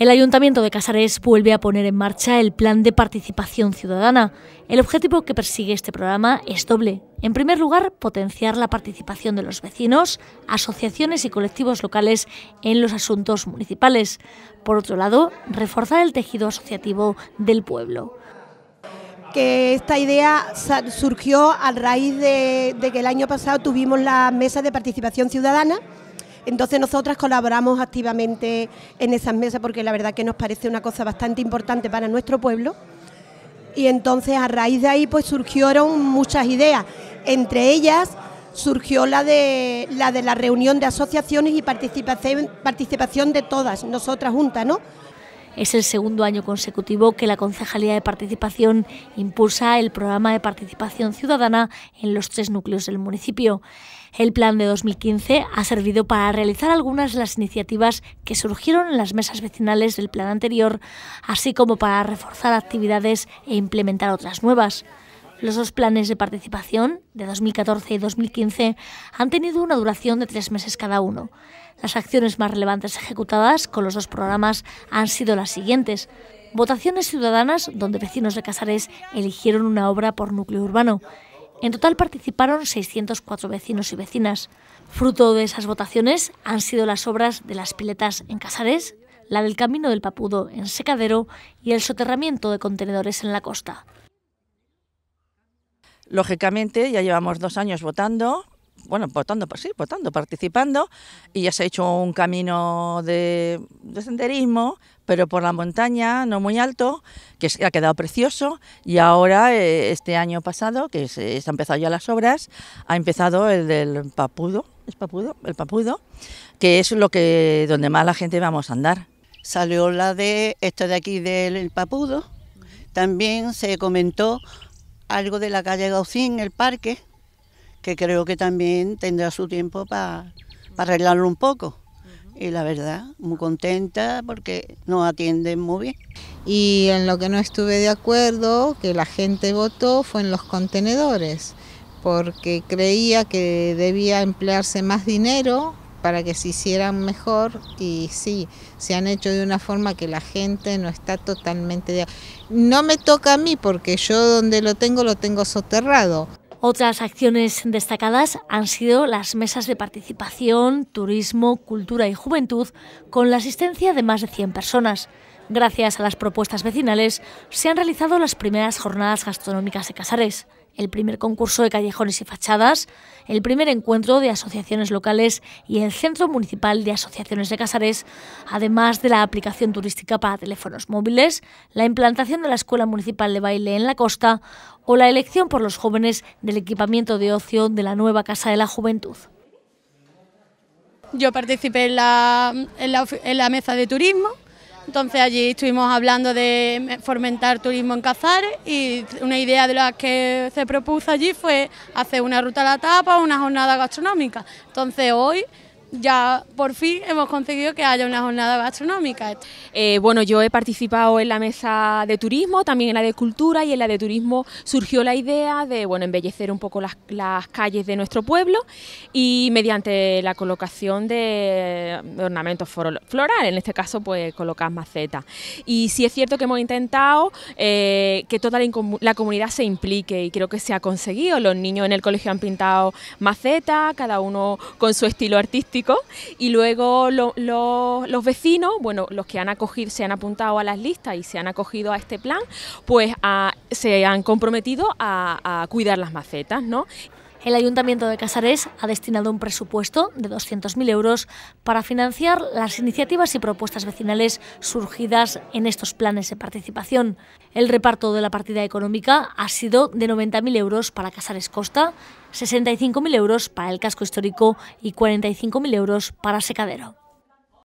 El Ayuntamiento de Casares vuelve a poner en marcha el Plan de Participación Ciudadana. El objetivo que persigue este programa es doble. En primer lugar, potenciar la participación de los vecinos, asociaciones y colectivos locales en los asuntos municipales. Por otro lado, reforzar el tejido asociativo del pueblo que esta idea surgió a raíz de, que el año pasado tuvimos la mesa de participación ciudadana entonces nosotras colaboramos activamente en esas mesas porque la verdad que nos parece una cosa bastante importante para nuestro pueblo. Y entonces a raíz de ahí pues surgieron muchas ideas. Entre ellas surgió la de la, de la reunión de asociaciones y participación, participación de todas, nosotras juntas, ¿no? Es el segundo año consecutivo que la Concejalía de Participación impulsa el programa de participación ciudadana en los tres núcleos del municipio. El plan de 2015 ha servido para realizar algunas de las iniciativas que surgieron en las mesas vecinales del plan anterior, así como para reforzar actividades e implementar otras nuevas. Los dos planes de participación, de 2014 y 2015, han tenido una duración de tres meses cada uno. Las acciones más relevantes ejecutadas con los dos programas han sido las siguientes. Votaciones ciudadanas donde vecinos de Casares eligieron una obra por núcleo urbano. En total participaron 604 vecinos y vecinas. Fruto de esas votaciones han sido las obras de las piletas en Casares, la del Camino del Papudo en Secadero y el soterramiento de contenedores en la costa. Lógicamente, ya llevamos dos años votando, bueno, votando, pues sí, votando, participando, y ya se ha hecho un camino de, senderismo, pero por la montaña, no muy alto, que ha quedado precioso, y ahora, eh, este año pasado, que se, han empezado ya las obras, ha empezado el del Papudo, ¿es Papudo? El Papudo, que es lo que, donde más la gente vamos a andar. Salió la de, esto de aquí del Papudo, también se comentó algo de la calle Gaucín, el parque, que creo que también tendrá su tiempo para arreglarlo un poco. Y la verdad, muy contenta porque no atienden muy bien. Y en lo que no estuve de acuerdo, que la gente votó, fue en los contenedores, porque creía que debía emplearse más dinero para que se hicieran mejor y sí, se han hecho de una forma que la gente no está totalmente... De... No me toca a mí porque yo donde lo tengo lo tengo soterrado. Otras acciones destacadas han sido las mesas de participación, turismo, cultura y juventud, con la asistencia de más de 100 personas. Gracias a las propuestas vecinales, se han realizado las primeras jornadas gastronómicas de Casares el primer concurso de callejones y fachadas, el primer encuentro de asociaciones locales y el Centro Municipal de Asociaciones de Casares, además de la aplicación turística para teléfonos móviles, la implantación de la Escuela Municipal de Baile en la costa o la elección por los jóvenes del equipamiento de ocio de la nueva Casa de la Juventud. Yo participé en la, mesa de turismo entonces allí estuvimos hablando de fomentar turismo en Cazares y una idea de las que se propuso allí fue hacer una ruta a la tapa, una jornada gastronómica. Entonces hoy ya por fin hemos conseguido que haya una jornada gastronómica. Eh, bueno, yo he participado en la mesa de turismo, también en la de cultura y en la de turismo surgió la idea de bueno, embellecer un poco las, calles de nuestro pueblo y mediante la colocación de ornamentos florales, en este caso pues colocar macetas. Y sí es cierto que hemos intentado eh, que toda la, la comunidad se implique y creo que se ha conseguido. Los niños en el colegio han pintado macetas, cada uno con su estilo artístico y luego los vecinos, bueno, los que han acogido, se han apuntado a las listas y se han acogido a este plan, pues ah, se han comprometido a, a cuidar las macetas, ¿no? El Ayuntamiento de Casares ha destinado un presupuesto de 200.000 euros para financiar las iniciativas y propuestas vecinales surgidas en estos planes de participación. El reparto de la partida económica ha sido de 90.000 euros para Casares Costa, 65.000 euros para el casco histórico y 45.000 euros para Secadero.